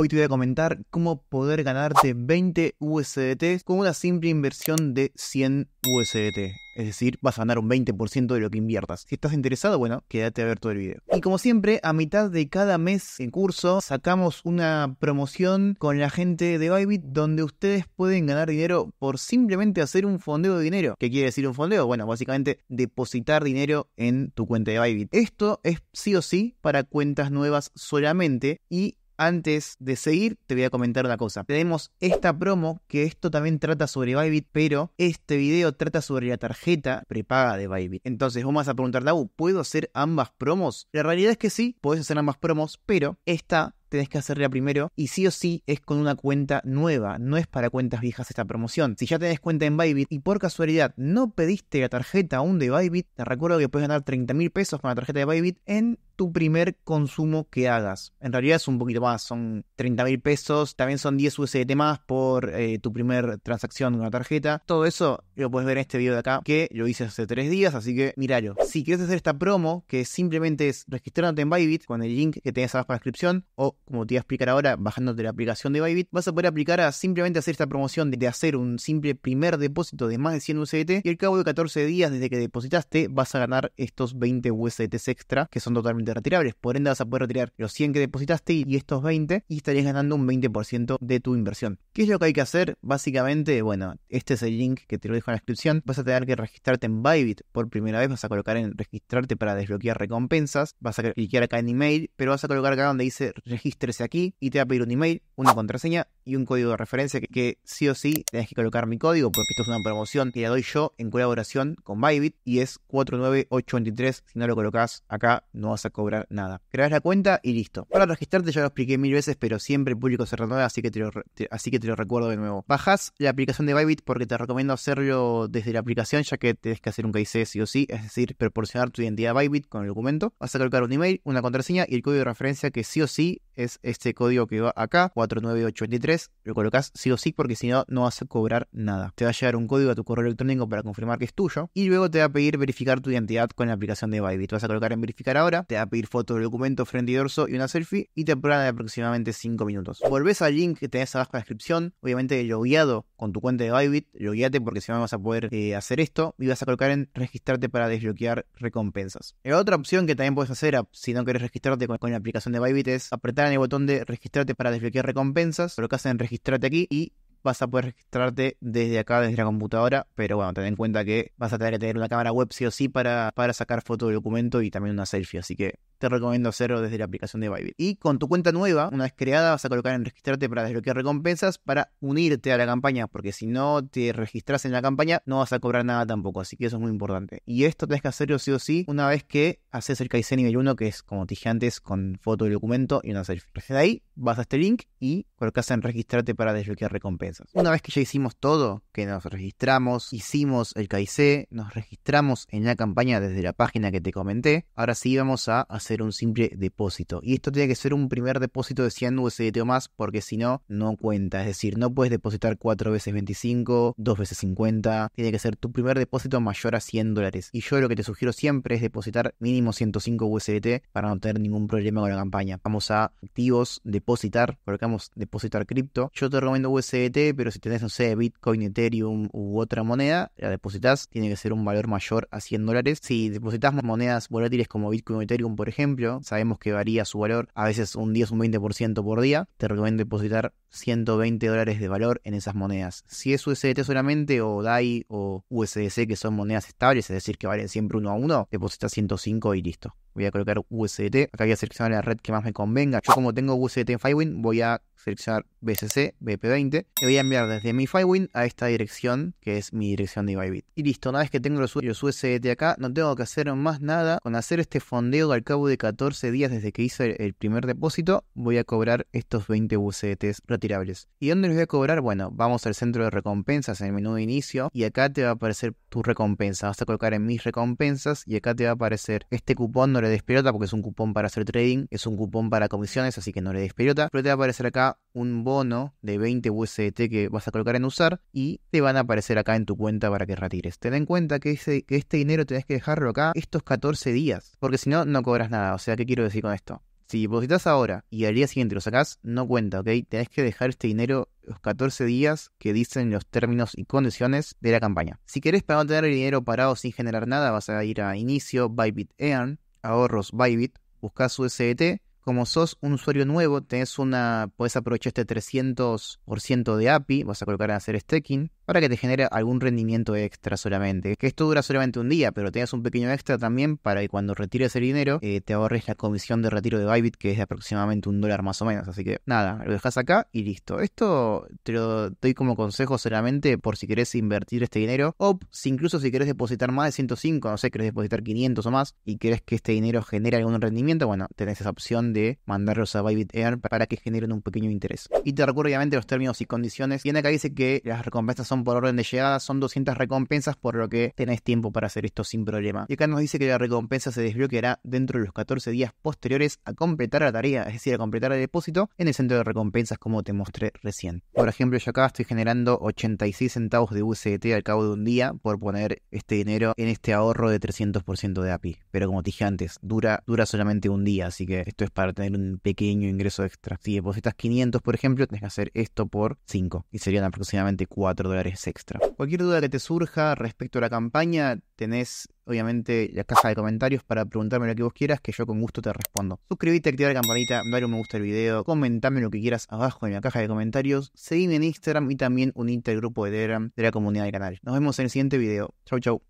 Hoy te voy a comentar cómo poder ganarte 20 USDT con una simple inversión de 100 USDT. Es decir, vas a ganar un 20% de lo que inviertas. Si estás interesado, bueno, quédate a ver todo el video. Y como siempre, a mitad de cada mes en curso, sacamos una promoción con la gente de Bybit donde ustedes pueden ganar dinero por simplemente hacer un fondeo de dinero. ¿Qué quiere decir un fondeo? Bueno, básicamente depositar dinero en tu cuenta de Bybit. Esto es sí o sí para cuentas nuevas solamente y antes de seguir, te voy a comentar una cosa. Tenemos esta promo, que esto también trata sobre Bybit, pero este video trata sobre la tarjeta prepaga de Bybit. Entonces vos vas a preguntar, Dabu, ¿puedo hacer ambas promos? La realidad es que sí, podés hacer ambas promos, pero esta tenés que hacerla primero y sí o sí es con una cuenta nueva, no es para cuentas viejas esta promoción. Si ya tenés cuenta en Bybit y por casualidad no pediste la tarjeta aún de Bybit, te recuerdo que puedes ganar 30 mil pesos con la tarjeta de Bybit en tu primer consumo que hagas. En realidad es un poquito más, son 30 mil pesos, también son 10 USDT más por eh, tu primer transacción con la tarjeta. Todo eso lo puedes ver en este video de acá, que lo hice hace 3 días, así que yo, Si quieres hacer esta promo, que simplemente es registrándote en Bybit con el link que tenés abajo en la descripción, o como te voy a explicar ahora, bajándote la aplicación de Bybit, vas a poder aplicar a simplemente hacer esta promoción de hacer un simple primer depósito de más de 100 USDT y al cabo de 14 días desde que depositaste vas a ganar estos 20 USDT extra que son totalmente retirables. Por ende, vas a poder retirar los 100 que depositaste y estos 20 y estarías ganando un 20% de tu inversión. ¿Qué es lo que hay que hacer? Básicamente, bueno, este es el link que te lo dejo en la descripción. Vas a tener que registrarte en Bybit por primera vez. Vas a colocar en registrarte para desbloquear recompensas. Vas a clicar acá en email, pero vas a colocar acá donde dice regístrese aquí y te va a pedir un email, una contraseña y un código de referencia que, sí o sí tenés que colocar mi código porque esto es una promoción que la doy yo en colaboración con Bybit y es 49823. Si no lo colocas acá no vas a cobrar nada. Creas la cuenta y listo. Para registrarte ya lo expliqué mil veces, pero siempre el público se renueva, así que te lo, así que te lo recuerdo de nuevo. bajas la aplicación de Bybit porque te recomiendo hacerlo desde la aplicación ya que tenés que hacer un KIC sí o sí, es decir, proporcionar tu identidad Bybit con el documento. Vas a colocar un email, una contraseña y el código de referencia que sí o sí es este código que va acá, 49823 lo colocas sí o sí porque si no, no vas a cobrar nada. Te va a llegar un código a tu correo electrónico para confirmar que es tuyo y luego te va a pedir verificar tu identidad con la aplicación de Bybit. Vas a colocar en verificar ahora, te va a pedir foto del documento, frente y dorso y una selfie y te prueban de aproximadamente 5 minutos. Volvés al link que tenés abajo en la descripción, obviamente logueado con tu cuenta de Bybit, logueate porque si no vas a poder eh, hacer esto y vas a colocar en registrarte para desbloquear recompensas. La otra opción que también puedes hacer ah, si no quieres registrarte con, la aplicación de Bybit es apretar en el botón de registrarte para desbloquear recompensas, colocas en en registrarte aquí y vas a poder registrarte desde acá, desde la computadora, pero bueno, ten en cuenta que vas a tener que tener una cámara web sí o sí para, para sacar foto del documento y también una selfie, así que te recomiendo hacerlo desde la aplicación de Bybit. Y con tu cuenta nueva, una vez creada, vas a colocar en registrarte para desbloquear recompensas para unirte a la campaña, porque si no te registras en la campaña, no vas a cobrar nada tampoco, así que eso es muy importante. Y esto tenés que hacerlo sí o sí una vez que haces el KIC nivel 1, que es como te dije antes, con foto y documento y una selfie. Desde ahí vas a este link y colocas en registrarte para desbloquear recompensas. Una vez que ya hicimos todo, que nos registramos, hicimos el KIC nos registramos en la campaña desde la página que te comenté, ahora sí vamos a hacer ser un simple depósito. Y esto tiene que ser un primer depósito de 100 USDT o más, porque si no, no cuenta. Es decir, no puedes depositar 4 veces 25, 2 veces 50. Tiene que ser tu primer depósito mayor a 100 dólares. Y yo lo que te sugiero siempre es depositar mínimo 105 USDT para no tener ningún problema con la campaña. Vamos a activos, depositar, colocamos depositar cripto. Yo te recomiendo USDT, pero si tenés, no sé, Bitcoin, Ethereum u otra moneda, la depositas, tiene que ser un valor mayor a 100 dólares. Si depositas monedas volátiles como Bitcoin o Ethereum, por ejemplo, ejemplo, sabemos que varía su valor a veces un 10, un 20% por día, te recomiendo depositar 120 dólares de valor en esas monedas. Si es USDT solamente o DAI o USDC que son monedas estables, es decir, que valen siempre uno a uno, deposita 105 y listo. Voy a colocar USDT, acá voy a seleccionar la red que más me convenga. Yo como tengo USDT en Firewin, voy a seleccionar BCC, BP20, Le voy a enviar desde mi Firewin a esta dirección, que es mi dirección de Bybit. Y listo, una vez que tengo los, USDT acá, no tengo que hacer más nada. Con hacer este fondeo al cabo de 14 días desde que hice el, primer depósito, voy a cobrar estos 20 USDT. Tirables. ¿Y dónde los voy a cobrar? Bueno, vamos al centro de recompensas en el menú de inicio y acá te va a aparecer tu recompensa. Vas a colocar en mis recompensas y acá te va a aparecer este cupón, no le des pelota porque es un cupón para hacer trading, es un cupón para comisiones, así que no le des pelota, pero te va a aparecer acá un bono de 20 USDT que vas a colocar en usar y te van a aparecer acá en tu cuenta para que retires. Ten en cuenta que, que este dinero tenés que dejarlo acá estos 14 días, porque si no, no cobras nada. O sea, ¿qué quiero decir con esto? Si depositas ahora y al día siguiente lo sacás, no cuenta, ¿ok? Tenés que dejar este dinero los 14 días que dicen los términos y condiciones de la campaña. Si querés para no tener el dinero parado sin generar nada, vas a ir a Inicio, Bybit Earn, Ahorros Bybit, buscas USDT. Como sos un usuario nuevo, tenés una, puedes aprovechar este 300% de API, vas a colocar a hacer staking para que te genere algún rendimiento extra solamente. Que esto dura solamente un día, pero tengas un pequeño extra también para que cuando retires el dinero eh, te ahorres la comisión de retiro de Bybit, que es de aproximadamente un dólar más o menos. Así que nada, lo dejas acá y listo. Esto te lo doy como consejo solamente por si querés invertir este dinero o si incluso si querés depositar más de 105, no sé, querés depositar 500 o más y querés que este dinero genere algún rendimiento, bueno, tenés esa opción de mandarlos a Bybit Air para que generen un pequeño interés. Y te recuerdo obviamente los términos y condiciones. Y acá dice que las recompensas son por orden de llegada, son 200 recompensas, por lo que tenés tiempo para hacer esto sin problema. Y acá nos dice que la recompensa se desbloqueará dentro de los 14 días posteriores a completar la tarea, es decir, a completar el depósito en el centro de recompensas como te mostré recién. Por ejemplo, yo acá estoy generando 86 centavos de USDT al cabo de un día por poner este dinero en este ahorro de 300% de API. Pero como te dije antes, dura, dura solamente un día, así que esto es para tener un pequeño ingreso extra. Si depositas 500, por ejemplo, tenés que hacer esto por 5 y serían aproximadamente 4 dólares extra. Cualquier duda que te surja respecto a la campaña, tenés obviamente la caja de comentarios para preguntarme lo que vos quieras, que yo con gusto te respondo. Suscríbete, activa la campanita, dale un me gusta al video, comentame lo que quieras abajo en la caja de comentarios, seguime en Instagram y también unite al grupo de Telegram de la comunidad de canal. Nos vemos en el siguiente video. Chau chau.